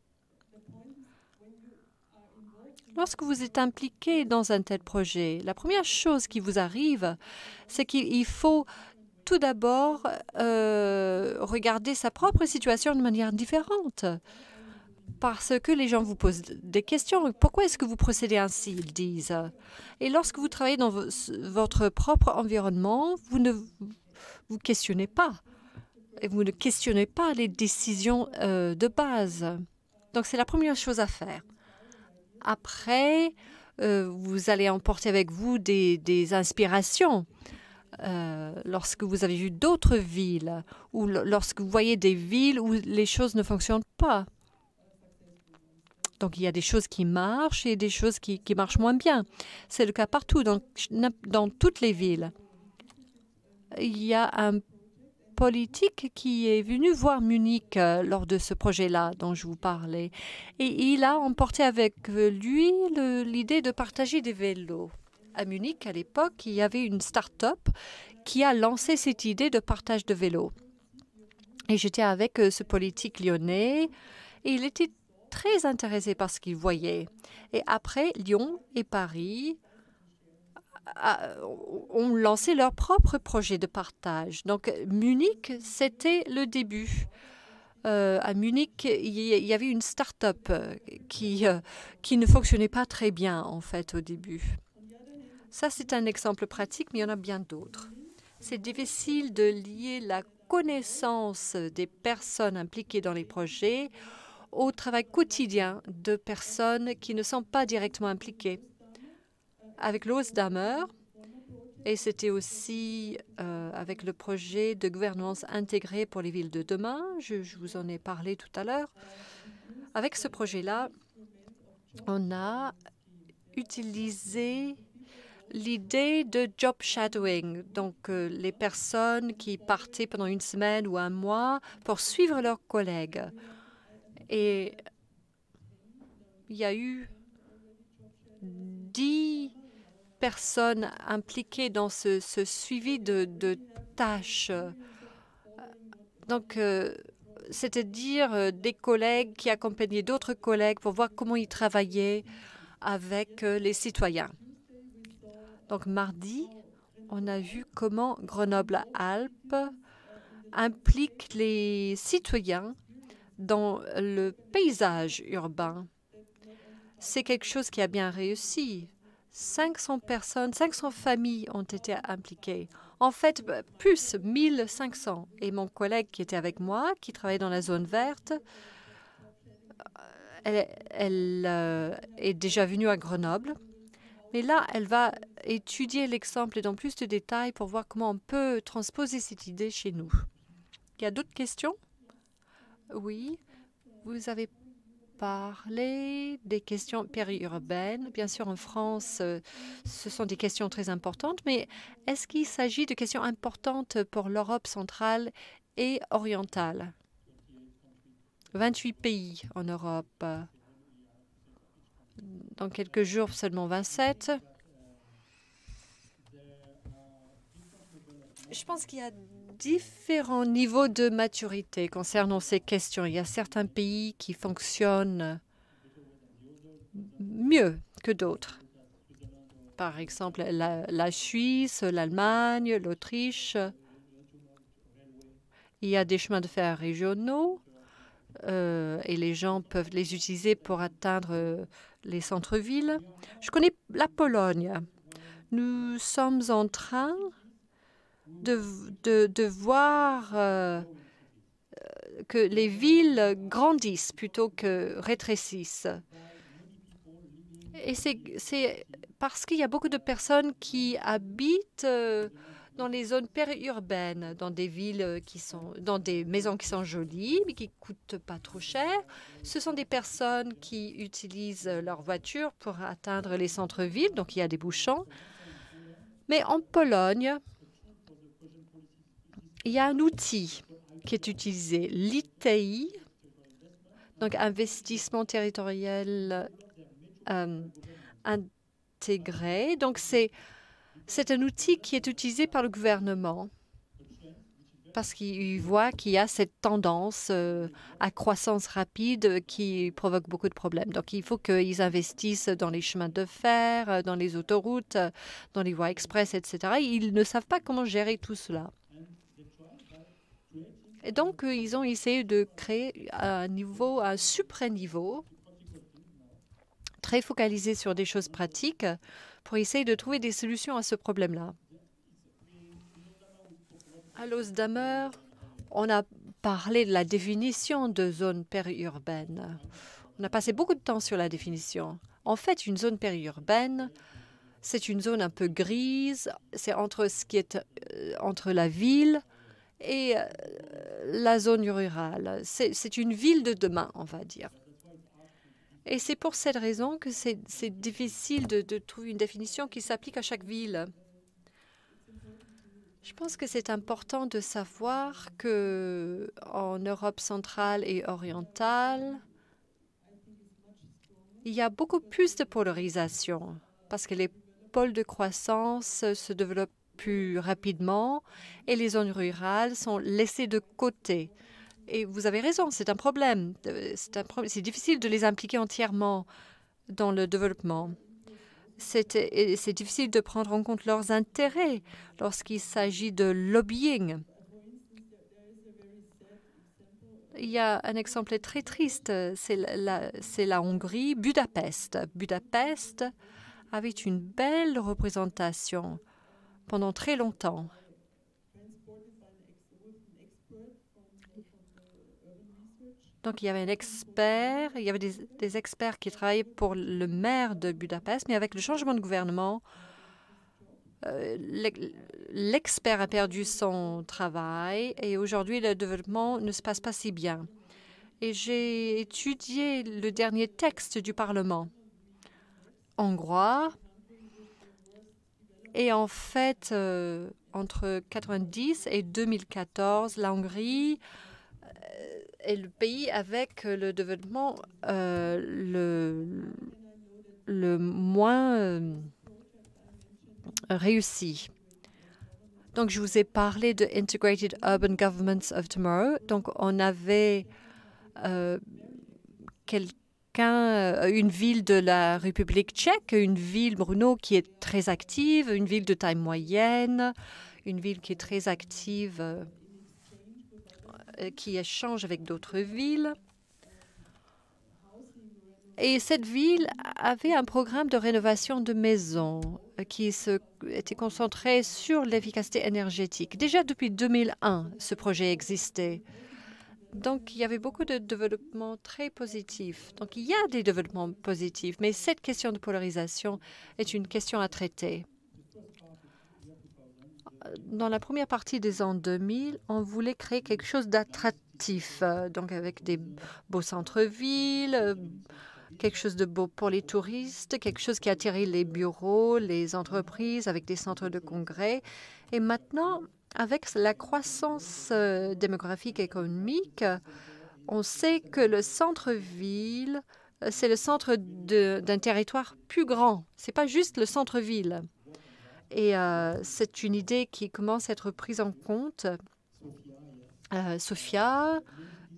Lorsque vous êtes impliqué dans un tel projet, la première chose qui vous arrive, c'est qu'il faut tout d'abord euh, regarder sa propre situation de manière différente. Parce que les gens vous posent des questions. Pourquoi est-ce que vous procédez ainsi Ils disent. Et lorsque vous travaillez dans votre propre environnement, vous ne vous questionnez pas. Et vous ne questionnez pas les décisions euh, de base. Donc c'est la première chose à faire. Après, euh, vous allez emporter avec vous des, inspirations. Euh, lorsque vous avez vu d'autres villes ou lorsque vous voyez des villes où les choses ne fonctionnent pas. Donc il y a des choses qui marchent et des choses qui, marchent moins bien. C'est le cas partout, dans, dans toutes les villes. Il y a un politique qui est venu voir Munich euh, lors de ce projet-là dont je vous parlais. Et il a emporté avec lui l'idée de partager des vélos. À Munich, à l'époque, il y avait une start-up qui a lancé cette idée de partage de vélos. Et j'étais avec euh, ce politique lyonnais et il était très intéressé par ce qu'il voyait. Et après, Lyon et Paris ont lancé leur propre projet de partage. Donc Munich, c'était le début. Euh, à Munich, il y avait une start-up euh, qui, euh, qui ne fonctionnait pas très bien en fait au début. Ça, c'est un exemple pratique, mais il y en a bien d'autres. C'est difficile de lier la connaissance des personnes impliquées dans les projets au travail quotidien de personnes qui ne sont pas directement impliquées avec l'OSDAMER et c'était aussi euh, avec le projet de gouvernance intégrée pour les villes de demain. Je, vous en ai parlé tout à l'heure. Avec ce projet-là, on a utilisé l'idée de job shadowing, donc euh, les personnes qui partaient pendant une semaine ou un mois pour suivre leurs collègues. Et il y a eu dix personnes impliquées dans ce, suivi de, tâches. Euh, donc, euh, c'est-à-dire euh, des collègues qui accompagnaient d'autres collègues pour voir comment ils travaillaient avec les citoyens. Donc, mardi, on a vu comment Grenoble-Alpes implique les citoyens dans le paysage urbain. C'est quelque chose qui a bien réussi. 500 personnes, 500 familles ont été impliquées. En fait, bah, plus 1500. Et mon collègue qui était avec moi, qui travaillait dans la zone verte, euh, elle, euh, est déjà venue à Grenoble. Mais là, elle va étudier l'exemple dans plus de détails pour voir comment on peut transposer cette idée chez nous. Il y a d'autres questions Oui. Vous avez parler des questions périurbaines. Bien sûr, en France, euh, ce sont des questions très importantes, mais est-ce qu'il s'agit de questions importantes pour l'Europe centrale et orientale 28 pays en Europe. Dans quelques jours, seulement 27. Je pense qu'il y a différents niveaux de maturité concernant ces questions. Il y a certains pays qui fonctionnent mieux que d'autres. Par exemple, la, Suisse, l'Allemagne, l'Autriche. Il y a des chemins de fer régionaux euh, et les gens peuvent les utiliser pour atteindre euh, les centres-villes. Je connais la Pologne. Nous sommes en train de, de, voir euh, euh, que les villes grandissent plutôt que rétrécissent. Et c'est parce qu'il y a beaucoup de personnes qui habitent euh, dans les zones périurbaines, dans des villes qui sont, dans des maisons qui sont jolies, mais qui coûtent pas trop cher. Ce sont des personnes qui utilisent leur voiture pour atteindre les centres-villes, donc il y a des bouchons. Mais en Pologne, il y a un outil qui est utilisé, l'ITI, donc investissement territorial euh, intégré. Donc c'est c'est un outil qui est utilisé par le gouvernement parce qu'il voit qu'il y a cette tendance euh, à croissance rapide qui provoque beaucoup de problèmes. Donc, il faut qu'ils investissent dans les chemins de fer, euh, dans les autoroutes, dans les voies express, etc. Ils ne savent pas comment gérer tout cela. Et donc, euh, ils ont essayé de créer un niveau, un supraniveau, très focalisé sur des choses pratiques, pour essayer de trouver des solutions à ce problème-là. À L'Osdamer, on a parlé de la définition de zone périurbaine. On a passé beaucoup de temps sur la définition. En fait, une zone périurbaine, c'est une zone un peu grise, c'est entre ce qui est euh, entre la ville et euh, la zone rurale. C'est une ville de demain, on va dire. Et c'est pour cette raison que c'est difficile de, trouver une définition qui s'applique à chaque ville. Je pense que c'est important de savoir que en Europe centrale et orientale, il y a beaucoup plus de polarisation parce que les pôles de croissance se développent plus rapidement et les zones rurales sont laissées de côté. Et vous avez raison, c'est un problème. Euh, c'est difficile de les impliquer entièrement dans le développement. C'est difficile de prendre en compte leurs intérêts lorsqu'il s'agit de lobbying. Il y a un exemple très triste, c'est la, la, Hongrie, Budapest. Budapest avait une belle représentation pendant très longtemps. Donc il y avait un expert, il y avait des, experts qui travaillaient pour le maire de Budapest, mais avec le changement de gouvernement, euh, l'expert a perdu son travail et aujourd'hui le développement ne se passe pas si bien. Et j'ai étudié le dernier texte du Parlement hongrois et en fait, euh, entre 90 et 2014, la Hongrie euh, est le pays avec le développement euh, le, le moins réussi. Donc, je vous ai parlé de Integrated Urban Governments of Tomorrow. Donc, on avait quelques euh, une ville de la République tchèque, une ville, Bruno, qui est très active, une ville de taille moyenne, une ville qui est très active, euh, qui échange avec d'autres villes. Et cette ville avait un programme de rénovation de maisons euh, qui se, était concentré sur l'efficacité énergétique. Déjà depuis 2001, ce projet existait. Donc, il y avait beaucoup de développements très positifs. Donc, il y a des développements positifs, mais cette question de polarisation est une question à traiter. Dans la première partie des années 2000, on voulait créer quelque chose d'attractif, euh, donc avec des beaux centres-villes, euh, quelque chose de beau pour les touristes, quelque chose qui attirait les bureaux, les entreprises, avec des centres de congrès. Et maintenant, avec la croissance euh, démographique et économique, on sait que le centre-ville, euh, c'est le centre d'un territoire plus grand. n'est pas juste le centre-ville. Et euh, c'est une idée qui commence à être prise en compte. Euh, Sofia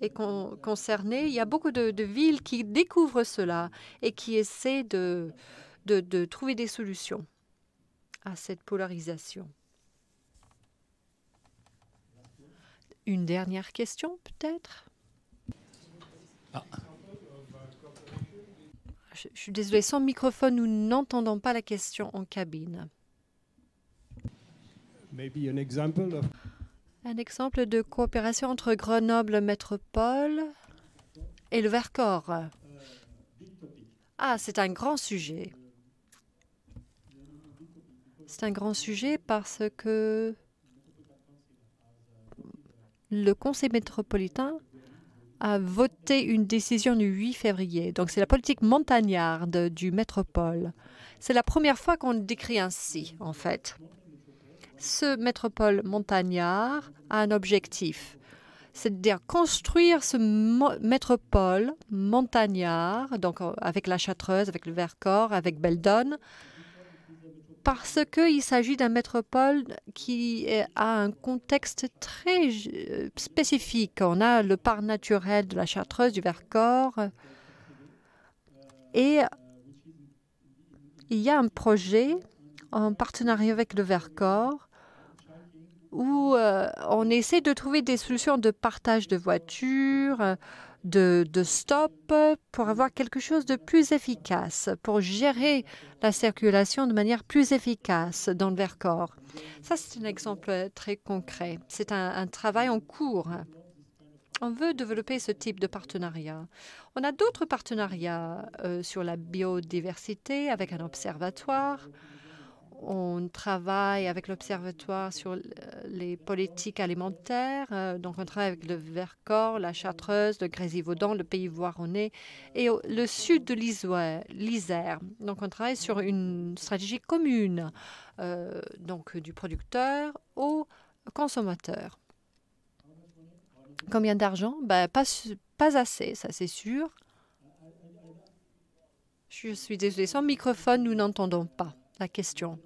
est concernée. Il y a beaucoup de, villes qui découvrent cela et qui essaient de trouver des solutions à cette polarisation. Une dernière question peut-être ah. je, suis désolée, sans microphone, nous n'entendons pas la question en cabine. Un exemple de coopération entre Grenoble Métropole et le Vercors. Ah, c'est un grand sujet. C'est un grand sujet parce que le Conseil métropolitain a voté une décision du 8 février. Donc, c'est la politique montagnarde du métropole. C'est la première fois qu'on le décrit ainsi, en fait. Ce métropole montagnard a un objectif, c'est-à-dire construire ce métropole montagnard, donc avec la Châtreuse, avec le Vercors, avec Beldon, parce qu'il s'agit d'un métropole qui a un contexte très euh, spécifique. On a le parc naturel de la Chartreuse, du Vercors, et il y a un projet en partenariat avec le Vercors où euh, on essaie de trouver des solutions de partage de voitures, de, stop pour avoir quelque chose de plus efficace, pour gérer la circulation de manière plus efficace dans le Vercors. Ça, c'est un exemple très concret. C'est un, travail en cours. On veut développer ce type de partenariat. On a d'autres partenariats euh, sur la biodiversité avec un observatoire on travaille avec l'Observatoire sur euh, les politiques alimentaires. Euh, donc, on travaille avec le Vercors, la Châtreuse, le Grésivaudan, le Pays Voironnais et le sud de l'Isère. Donc, on travaille sur une stratégie commune euh, donc du producteur au consommateur. Combien d'argent ben, pas, pas assez, ça c'est sûr. Je suis désolée, sans microphone, nous n'entendons pas la question.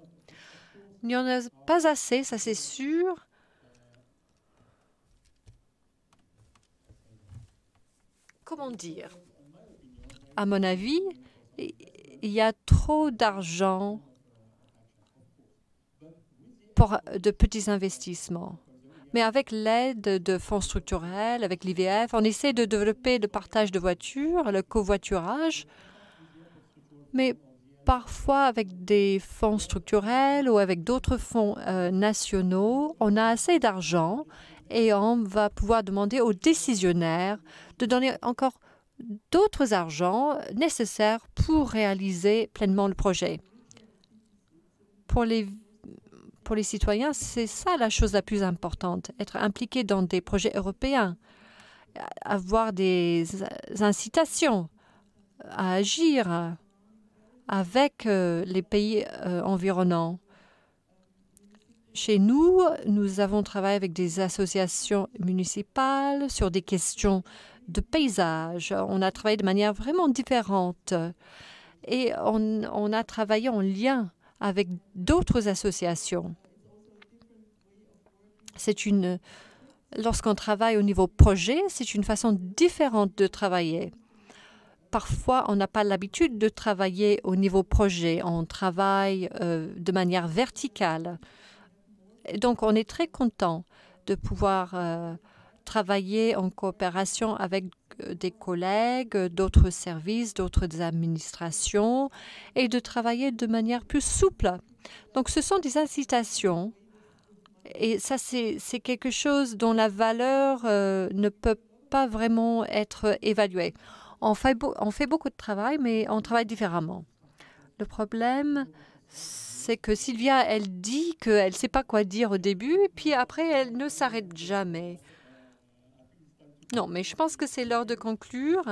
Il n'y en a pas assez, ça c'est sûr. Comment dire À mon avis, il y a trop d'argent pour de petits investissements. Mais avec l'aide de fonds structurels, avec l'IVF, on essaie de développer le partage de voitures, le covoiturage. Mais parfois avec des fonds structurels ou avec d'autres fonds euh, nationaux, on a assez d'argent et on va pouvoir demander aux décisionnaires de donner encore d'autres argents nécessaires pour réaliser pleinement le projet. Pour les, pour les citoyens, c'est ça la chose la plus importante, être impliqué dans des projets européens, avoir des incitations à agir, avec euh, les pays euh, environnants. Chez nous, nous avons travaillé avec des associations municipales sur des questions de paysage. On a travaillé de manière vraiment différente et on, a travaillé en lien avec d'autres associations. C'est une lorsqu'on travaille au niveau projet, c'est une façon différente de travailler parfois, on n'a pas l'habitude de travailler au niveau projet. On travaille euh, de manière verticale. donc, on est très content de pouvoir euh, travailler en coopération avec euh, des collègues, d'autres services, d'autres administrations et de travailler de manière plus souple. Donc, ce sont des incitations et ça, c'est quelque chose dont la valeur ne peut pas vraiment être évaluée on fait, on fait beaucoup de travail, mais on travaille différemment. Le problème, c'est que Sylvia, elle dit qu'elle ne sait pas quoi dire au début, puis après, elle ne s'arrête jamais. Non, mais je pense que c'est l'heure de conclure.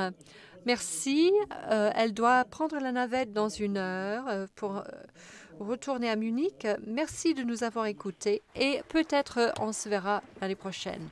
Merci. Euh, elle doit prendre la navette dans une heure euh, pour euh, retourner à Munich. Merci de nous avoir écoutés et peut-être on se verra l'année prochaine.